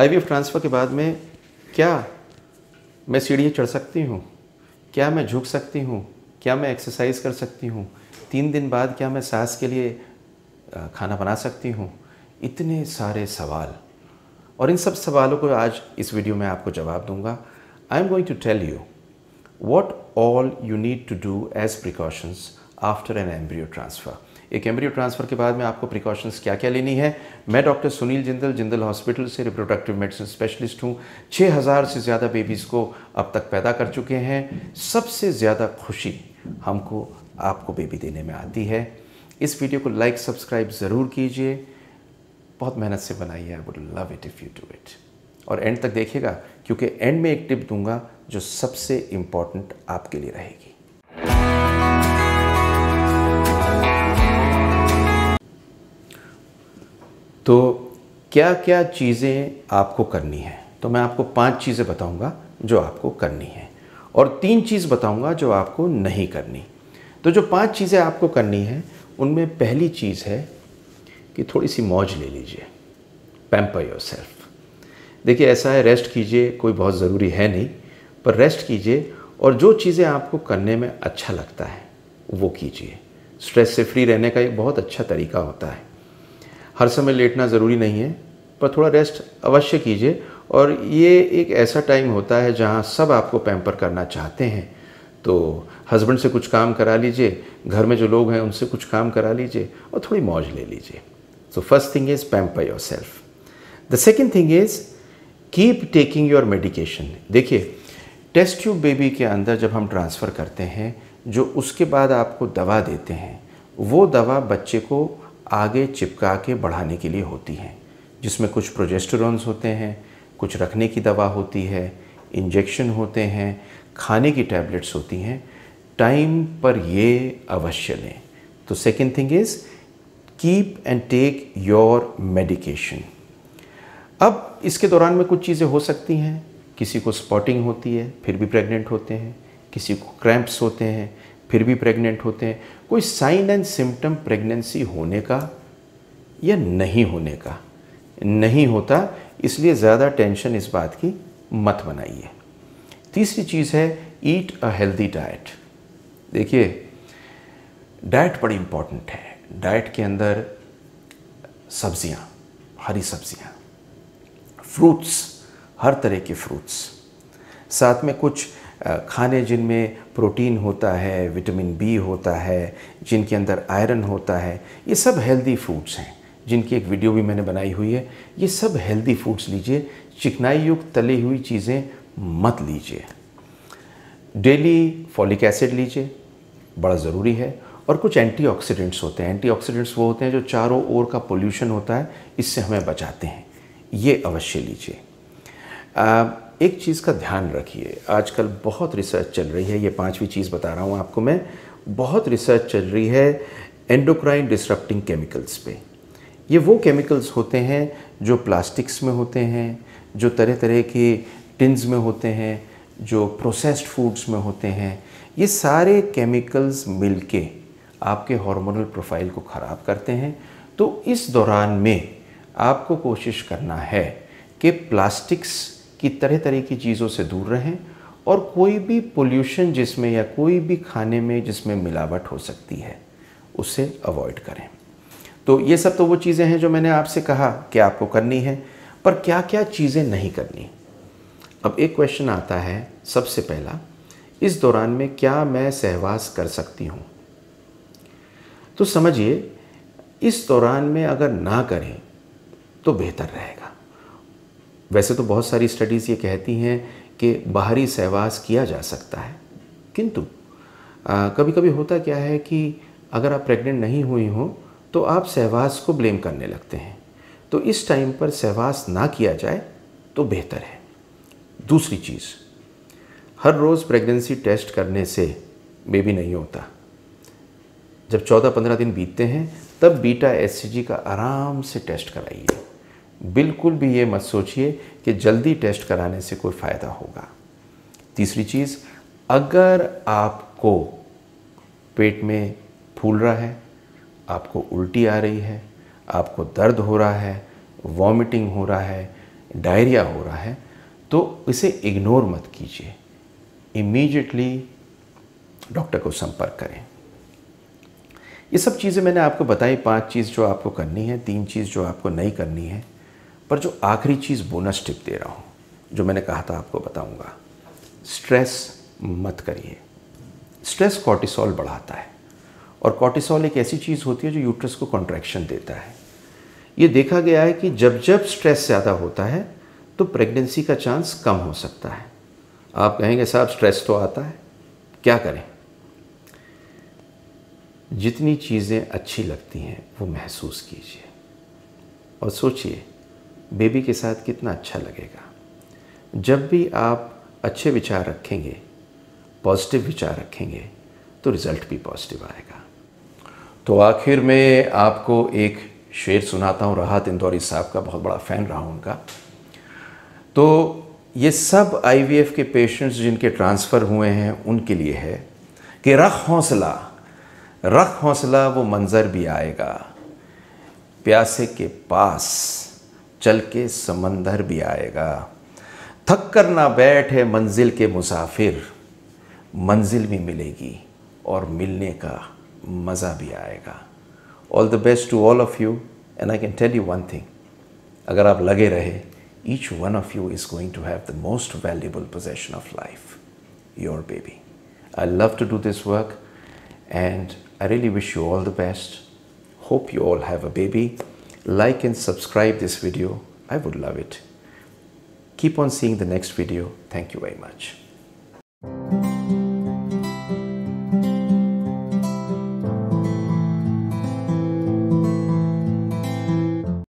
आई transfer के बाद में क्या मैं सीढ़ियाँ चढ़ सकती हूँ क्या मैं झुक सकती हूँ क्या मैं एक्सरसाइज कर सकती हूँ तीन दिन बाद क्या मैं सांस के लिए खाना बना सकती हूँ इतने सारे सवाल और इन सब सवालों को आज इस वीडियो में आपको जवाब दूंगा I am going to tell you what all you need to do as precautions after an embryo transfer एक एम्ब्रियो ट्रांसफ़र के बाद में आपको प्रिकॉशंस क्या क्या लेनी है मैं डॉक्टर सुनील जिंदल जिंदल हॉस्पिटल से रिप्रोडक्टिव मेडिसिन स्पेशलिस्ट हूँ हज़ार से ज़्यादा बेबीज़ को अब तक पैदा कर चुके हैं सबसे ज़्यादा खुशी हमको आपको बेबी देने में आती है इस वीडियो को लाइक सब्सक्राइब ज़रूर कीजिए बहुत मेहनत से बनाई है I would love it if you do it और एंड तक देखिएगा क्योंकि एंड में एक टिप दूंगा जो सबसे इम्पॉर्टेंट आपके लिए रहेगी तो क्या क्या चीज़ें आपको करनी है तो मैं आपको पांच चीज़ें बताऊंगा जो आपको करनी है और तीन चीज़ बताऊंगा जो आपको नहीं करनी तो जो पांच चीज़ें आपको करनी है उनमें पहली चीज़ है कि थोड़ी सी मौज ले लीजिए पैम्पर योर सेल्फ देखिए ऐसा है रेस्ट कीजिए कोई बहुत ज़रूरी है नहीं पर रेस्ट कीजिए और जो चीज़ें आपको करने में अच्छा लगता है वो कीजिए स्ट्रेस से फ्री रहने का एक बहुत अच्छा तरीका होता है हर समय लेटना ज़रूरी नहीं है पर थोड़ा रेस्ट अवश्य कीजिए और ये एक ऐसा टाइम होता है जहाँ सब आपको पैम्पर करना चाहते हैं तो हस्बैंड से कुछ काम करा लीजिए घर में जो लोग हैं उनसे कुछ काम करा लीजिए और थोड़ी मौज ले लीजिए so first thing is pamper yourself the second thing is keep taking your medication देखिए टेस्ट ट्यूब बेबी के अंदर जब हम ट्रांसफ़र करते हैं जो उसके बाद आपको दवा देते हैं वो दवा बच्चे को आगे चिपका के बढ़ाने के लिए होती हैं जिसमें कुछ प्रोजेस्टोरॉन्स होते हैं कुछ रखने की दवा होती है इंजेक्शन होते हैं खाने की टैबलेट्स होती हैं टाइम पर ये अवश्य लें तो second thing is keep and take your medication अब इसके दौरान में कुछ चीज़ें हो सकती हैं किसी को स्पॉटिंग होती है फिर भी प्रेग्नेंट होते हैं किसी को क्रैम्प्स होते हैं फिर भी प्रेग्नेंट होते हैं कोई साइन एंड सिम्टम प्रेगनेंसी होने का या नहीं होने का नहीं होता इसलिए ज़्यादा टेंशन इस बात की मत बनाइए तीसरी चीज़ है ईट अ हेल्दी डाइट देखिए डाइट बड़ी इम्पॉर्टेंट है डाइट के अंदर सब्जियाँ हरी सब्जियाँ फ्रूट्स हर तरह के फ्रूट्स साथ में कुछ खाने जिनमें प्रोटीन होता है विटामिन बी होता है जिनके अंदर आयरन होता है ये सब हेल्दी फूड्स हैं जिनकी एक वीडियो भी मैंने बनाई हुई है ये सब हेल्दी फूड्स लीजिए चिकनाई युक्त तली हुई चीज़ें मत लीजिए डेली फॉलिक एसिड लीजिए बड़ा ज़रूरी है और कुछ एंटीऑक्सीडेंट्स होते हैं एंटीऑक्सीडेंट्स वो होते हैं जो चारों ओर का पोल्यूशन होता है इससे हमें बचाते हैं ये अवश्य लीजिए एक चीज़ का ध्यान रखिए आजकल बहुत रिसर्च चल रही है ये पांचवी चीज़ बता रहा हूँ आपको मैं बहुत रिसर्च चल रही है एंडोक्राइन डिस्ट्रप्टिंग केमिकल्स पे ये वो केमिकल्स होते हैं जो प्लास्टिक्स में होते हैं जो तरह तरह के टिन्स में होते हैं जो प्रोसेस्ड फूड्स में होते हैं ये सारे केमिकल्स मिलके आपके हार्मोनल प्रोफाइल को ख़राब करते हैं तो इस दौरान में आपको कोशिश करना है कि प्लास्टिक्स कि तरह तरह की चीज़ों से दूर रहें और कोई भी पोल्यूशन जिसमें या कोई भी खाने में जिसमें मिलावट हो सकती है उसे अवॉइड करें तो ये सब तो वो चीज़ें हैं जो मैंने आपसे कहा कि आपको करनी है पर क्या क्या चीज़ें नहीं करनी अब एक क्वेश्चन आता है सबसे पहला इस दौरान में क्या मैं सहवास कर सकती हूँ तो समझिए इस दौरान में अगर ना करें तो बेहतर रहेगा वैसे तो बहुत सारी स्टडीज़ ये कहती हैं कि बाहरी सहवास किया जा सकता है किंतु कभी कभी होता क्या है कि अगर आप प्रेग्नेंट नहीं हुई हो तो आप सहवास को ब्लेम करने लगते हैं तो इस टाइम पर सहवास ना किया जाए तो बेहतर है दूसरी चीज़ हर रोज़ प्रेगनेंसी टेस्ट करने से बेबी नहीं होता जब 14-15 दिन बीतते हैं तब बीटा एस का आराम से टेस्ट कराइए बिल्कुल भी ये मत सोचिए कि जल्दी टेस्ट कराने से कोई फ़ायदा होगा तीसरी चीज़ अगर आपको पेट में फूल रहा है आपको उल्टी आ रही है आपको दर्द हो रहा है वॉमिटिंग हो रहा है डायरिया हो रहा है तो इसे इग्नोर मत कीजिए इमीजिएटली डॉक्टर को संपर्क करें ये सब चीज़ें मैंने आपको बताई पांच चीज़ जो आपको करनी है तीन चीज़ जो आपको नहीं करनी है पर जो आखिरी चीज़ बोनस टिप दे रहा हूँ जो मैंने कहा था आपको बताऊँगा स्ट्रेस मत करिए स्ट्रेस कॉर्टिसोल बढ़ाता है और कॉर्टिसोल एक ऐसी चीज़ होती है जो यूट्रस को कॉन्ट्रैक्शन देता है ये देखा गया है कि जब जब स्ट्रेस ज़्यादा होता है तो प्रेगनेंसी का चांस कम हो सकता है आप कहेंगे साहब स्ट्रेस तो आता है क्या करें जितनी चीज़ें अच्छी लगती हैं वो महसूस कीजिए और सोचिए बेबी के साथ कितना अच्छा लगेगा जब भी आप अच्छे विचार रखेंगे पॉजिटिव विचार रखेंगे तो रिज़ल्ट भी पॉजिटिव आएगा तो आखिर में आपको एक शेर सुनाता हूँ राहत इंदौरी साहब का बहुत बड़ा फ़ैन रहा उनका तो ये सब आईवीएफ के पेशेंट्स जिनके ट्रांसफ़र हुए हैं उनके लिए है कि रख हौसला रख हौसला वो मंज़र भी आएगा प्यासे के पास चल के समंदर भी आएगा थक कर ना बैठे मंजिल के मुसाफिर मंजिल भी मिलेगी और मिलने का मज़ा भी आएगा all the best to all of you and I can tell you one thing अगर आप लगे रहे each one of you is going to have the most valuable possession of life your baby I love to do this work and I really wish you all the best hope you all have a baby like and subscribe this video. I would love it. Keep on seeing the next video. Thank you very much.